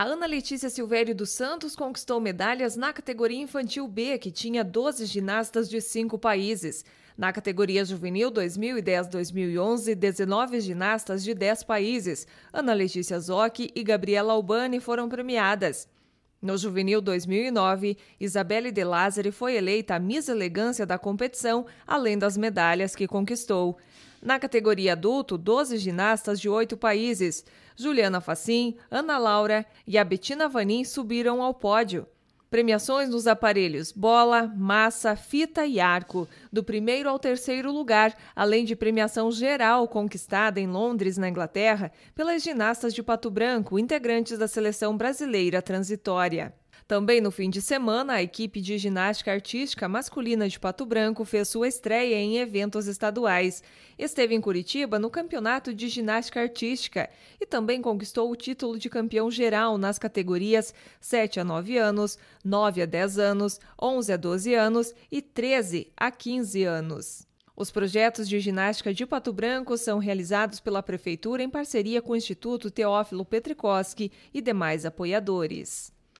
A Ana Letícia Silvério dos Santos conquistou medalhas na categoria infantil B, que tinha 12 ginastas de cinco países. Na categoria juvenil 2010-2011, 19 ginastas de 10 países. Ana Letícia Zocchi e Gabriela Albani foram premiadas. No Juvenil 2009, Isabelle De Lázari foi eleita a Miss Elegância da competição, além das medalhas que conquistou. Na categoria adulto, 12 ginastas de oito países, Juliana Facim, Ana Laura e a Bettina Vanin subiram ao pódio. Premiações nos aparelhos bola, massa, fita e arco, do primeiro ao terceiro lugar, além de premiação geral conquistada em Londres, na Inglaterra, pelas ginastas de Pato Branco, integrantes da seleção brasileira transitória. Também no fim de semana, a equipe de ginástica artística masculina de Pato Branco fez sua estreia em eventos estaduais. Esteve em Curitiba no Campeonato de Ginástica Artística e também conquistou o título de campeão geral nas categorias 7 a 9 anos, 9 a 10 anos, 11 a 12 anos e 13 a 15 anos. Os projetos de ginástica de Pato Branco são realizados pela Prefeitura em parceria com o Instituto Teófilo Petrikoski e demais apoiadores.